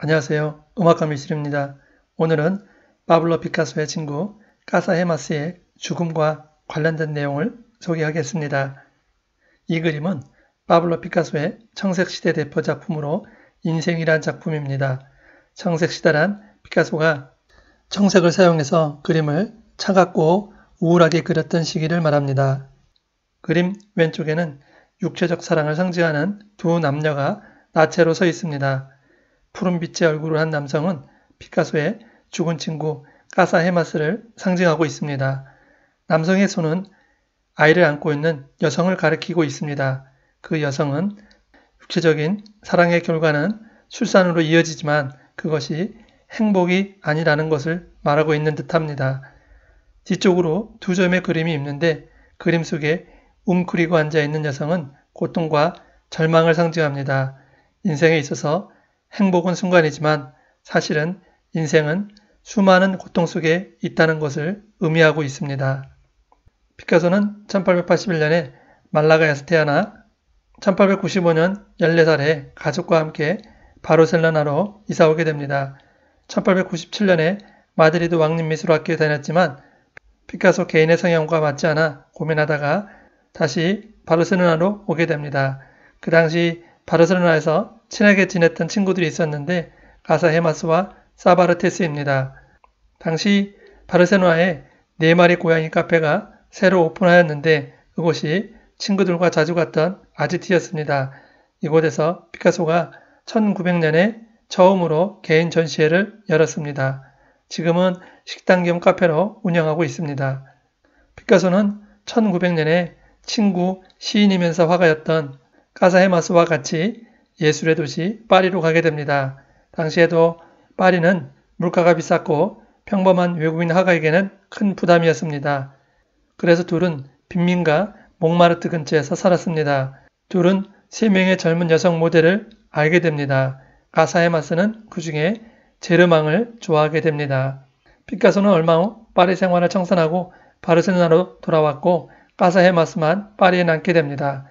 안녕하세요. 음악감 일실입니다. 오늘은 파블로 피카소의 친구 까사헤마스의 죽음과 관련된 내용을 소개하겠습니다. 이 그림은 파블로 피카소의 청색시대 대표 작품으로 인생이란 작품입니다. 청색시대란 피카소가 청색을 사용해서 그림을 차갑고 우울하게 그렸던 시기를 말합니다. 그림 왼쪽에는 육체적 사랑을 상징하는 두 남녀가 나체로 서 있습니다. 푸른빛의 얼굴을 한 남성은 피카소의 죽은 친구 까사 헤마스를 상징하고 있습니다. 남성의 손은 아이를 안고 있는 여성을 가리키고 있습니다. 그 여성은 육체적인 사랑의 결과는 출산으로 이어지지만 그것이 행복이 아니라는 것을 말하고 있는 듯합니다. 뒤쪽으로 두 점의 그림이 있는데 그림 속에 웅크리고 앉아 있는 여성은 고통과 절망을 상징합니다. 인생에 있어서 행복은 순간이지만 사실은 인생은 수많은 고통 속에 있다는 것을 의미하고 있습니다. 피카소는 1881년에 말라가에서 태어나 1895년 14살에 가족과 함께 바르셀로나로 이사오게 됩니다. 1897년에 마드리드 왕립미술학교에 다녔지만 피카소 개인의 성향과 맞지 않아 고민하다가 다시 바르셀로나로 오게 됩니다. 그 당시 바르셀로나에서 친하게 지냈던 친구들이 있었는데 가사 헤마스와 사바르테스입니다. 당시 바르셀로나에 네 마리 고양이 카페가 새로 오픈하였는데 그곳이 친구들과 자주 갔던 아지티였습니다 이곳에서 피카소가 1900년에 처음으로 개인 전시회를 열었습니다. 지금은 식당 겸 카페로 운영하고 있습니다. 피카소는 1900년에 친구 시인이면서 화가였던 카사헤마스와 같이 예술의 도시 파리로 가게 됩니다. 당시에도 파리는 물가가 비쌌고 평범한 외국인 화가에게는큰 부담이었습니다. 그래서 둘은 빈민가 몽마르트 근처에서 살았습니다. 둘은 3명의 젊은 여성 모델을 알게 됩니다. 가사헤마스는 그 중에 제르망을 좋아하게 됩니다. 피카소는 얼마 후 파리 생활을 청산하고 바르셀로나로 돌아왔고 가사헤마스만 파리에 남게 됩니다.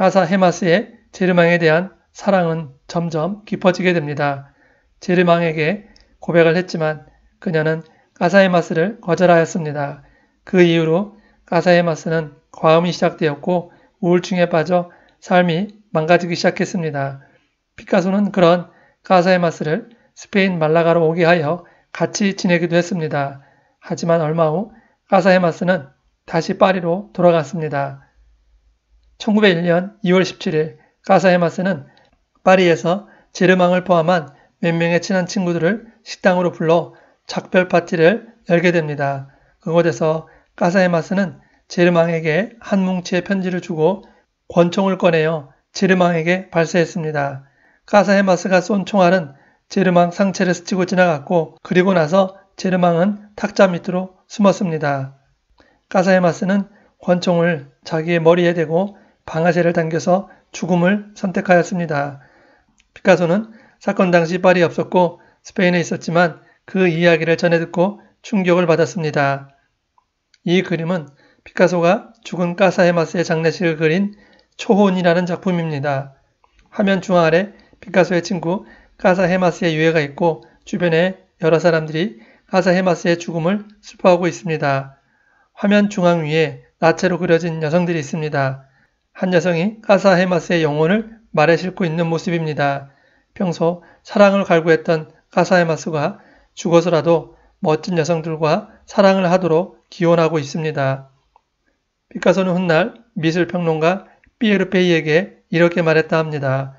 아사헤마스의 제르망에 대한 사랑은 점점 깊어지게 됩니다. 제르망에게 고백을 했지만 그녀는 아사헤마스를 거절하였습니다. 그 이후로 아사헤마스는 과음이 시작되었고 우울증에 빠져 삶이 망가지기 시작했습니다. 피카소는 그런 가사헤마스를 스페인 말라가로 오게 하여 같이 지내기도 했습니다. 하지만 얼마 후 가사헤마스는 다시 파리로 돌아갔습니다. 1901년 2월 17일 가사 헤마스는 파리에서 제르망을 포함한 몇 명의 친한 친구들을 식당으로 불러 작별 파티를 열게 됩니다. 그곳에서 가사 헤마스는 제르망에게 한 뭉치의 편지를 주고 권총을 꺼내어 제르망에게 발사했습니다. 가사 헤마스가 쏜 총알은 제르망 상체를 스치고 지나갔고 그리고 나서 제르망은 탁자 밑으로 숨었습니다. 가사 헤마스는 권총을 자기의 머리에 대고 방아쇠를 당겨서 죽음을 선택하였습니다. 피카소는 사건 당시 파리에 없었고 스페인에 있었지만 그 이야기를 전해 듣고 충격을 받았습니다. 이 그림은 피카소가 죽은 까사헤마스의 장례식을 그린 초혼이라는 작품입니다. 화면 중앙 아래 피카소의 친구 까사헤마스의 유해가 있고 주변에 여러 사람들이 까사헤마스의 죽음을 슬퍼하고 있습니다. 화면 중앙 위에 나체로 그려진 여성들이 있습니다. 한 여성이 까사헤마스의 영혼을 말에 싣고 있는 모습입니다. 평소 사랑을 갈구했던 까사헤마스가 죽어서라도 멋진 여성들과 사랑을 하도록 기원하고 있습니다. 피카소는 훗날 미술평론가 삐에르 페이에게 이렇게 말했다 합니다.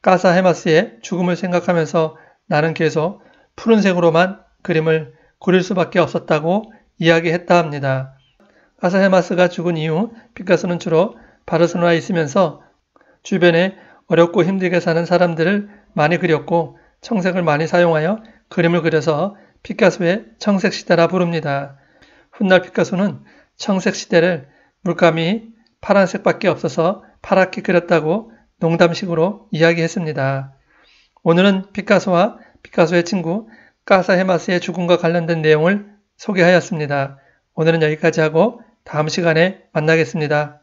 까사헤마스의 죽음을 생각하면서 나는 계속 푸른색으로만 그림을 그릴 수밖에 없었다고 이야기했다 합니다. 까사헤마스가 죽은 이후 피카소는 주로 바르스노에 있으면서 주변에 어렵고 힘들게 사는 사람들을 많이 그렸고 청색을 많이 사용하여 그림을 그려서 피카소의 청색 시대라 부릅니다. 훗날 피카소는 청색 시대를 물감이 파란색밖에 없어서 파랗게 그렸다고 농담식으로 이야기했습니다. 오늘은 피카소와 피카소의 친구 까사 헤마스의 죽음과 관련된 내용을 소개하였습니다. 오늘은 여기까지 하고 다음 시간에 만나겠습니다.